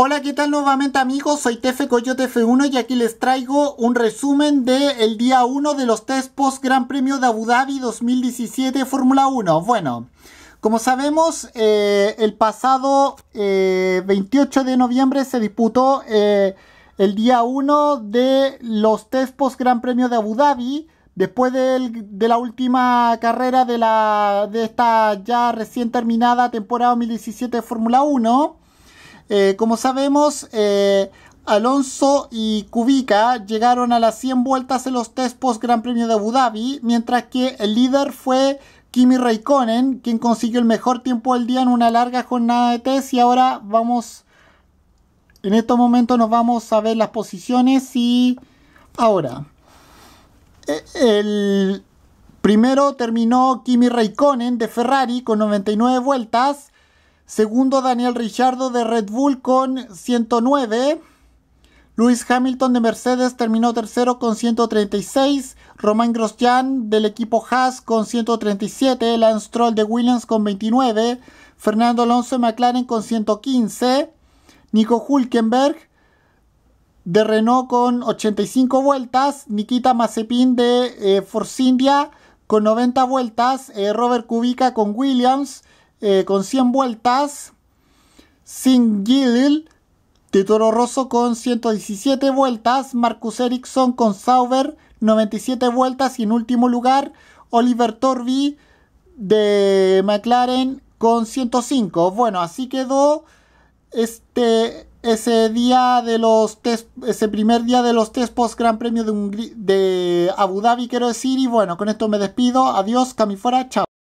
Hola, ¿qué tal nuevamente amigos? Soy Tefe Coyote F1 y aquí les traigo un resumen del día 1 de los test post Gran Premio de Abu Dhabi 2017 Fórmula 1. Bueno, como sabemos, eh, el pasado 28 eh, de noviembre se disputó eh, el día 1 de los test post Gran Premio de Abu Dhabi. Después de la última carrera de, la, de esta ya recién terminada temporada 2017 Fórmula 1. Eh, como sabemos, eh, Alonso y Kubica llegaron a las 100 vueltas en los test post Gran Premio de Abu Dhabi, mientras que el líder fue Kimi Raikkonen, quien consiguió el mejor tiempo del día en una larga jornada de test. Y ahora vamos, en estos momentos nos vamos a ver las posiciones y ahora. Eh, el primero terminó Kimi Raikkonen de Ferrari con 99 vueltas. Segundo, Daniel Richardo de Red Bull con 109. Luis Hamilton de Mercedes terminó tercero con 136. Romain Grosjean del equipo Haas con 137. Lance Stroll de Williams con 29. Fernando Alonso de McLaren con 115. Nico Hulkenberg de Renault con 85 vueltas. Nikita Mazepin de eh, Force India con 90 vueltas. Eh, Robert Kubica con Williams. Eh, con 100 vueltas. Sin De Toro Rosso con 117 vueltas. Marcus Ericsson con Sauber, 97 vueltas. Y en último lugar, Oliver Torby. de McLaren con 105. Bueno, así quedó este ese día de los ese primer día de los test post Gran Premio de, de Abu Dhabi, quiero decir. Y bueno, con esto me despido. Adiós, Camifora, chao.